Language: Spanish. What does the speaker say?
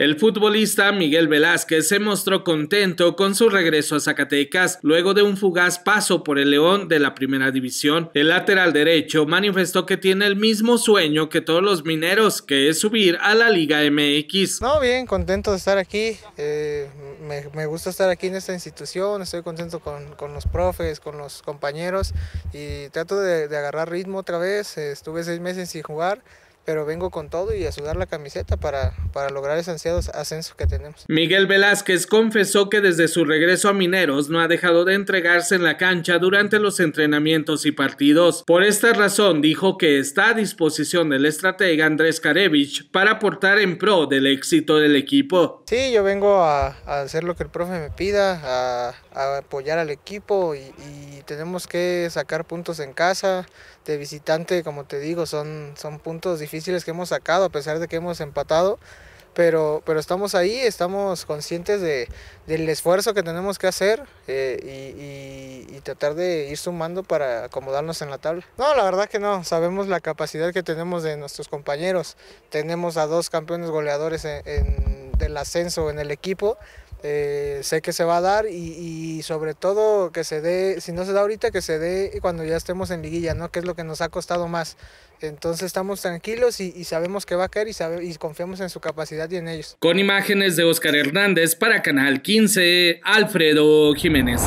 El futbolista Miguel Velázquez se mostró contento con su regreso a Zacatecas luego de un fugaz paso por el León de la Primera División. El lateral derecho manifestó que tiene el mismo sueño que todos los mineros, que es subir a la Liga MX. No, bien, contento de estar aquí. Eh, me, gusta estar aquí en esta institución, estoy contento con, los profes, con los compañeros y trato de agarrar ritmo otra vez. Estuve seis meses sin jugar pero vengo con todo y a sudar la camiseta para, para lograr ese ansiados ascenso que tenemos. Miguel Velázquez confesó que desde su regreso a Mineros no ha dejado de entregarse en la cancha durante los entrenamientos y partidos. Por esta razón dijo que está a disposición del estratega Andrés Karevich para aportar en pro del éxito del equipo. Sí, yo vengo a, hacer lo que el profe me pida, a, apoyar al equipo y, tenemos que sacar puntos en casa. De visitante, como te digo, son, son puntos difíciles difíciles que hemos sacado, a pesar de que hemos empatado. Pero, pero estamos ahí, estamos conscientes de, del esfuerzo que tenemos que hacer eh, y, tratar de ir sumando para acomodarnos en la tabla. No, la verdad que no, sabemos la capacidad que tenemos de nuestros compañeros. Tenemos a dos campeones goleadores en, del ascenso en el equipo eh, sé que se va a dar y, sobre todo que se dé, si no se da ahorita, que se dé cuando ya estemos en liguilla, ¿no? Que es lo que nos ha costado más. Entonces estamos tranquilos y, sabemos que va a caer y, y confiamos en su capacidad y en ellos. Con imágenes de Oscar Hernández para Canal 15, Alfredo Jiménez.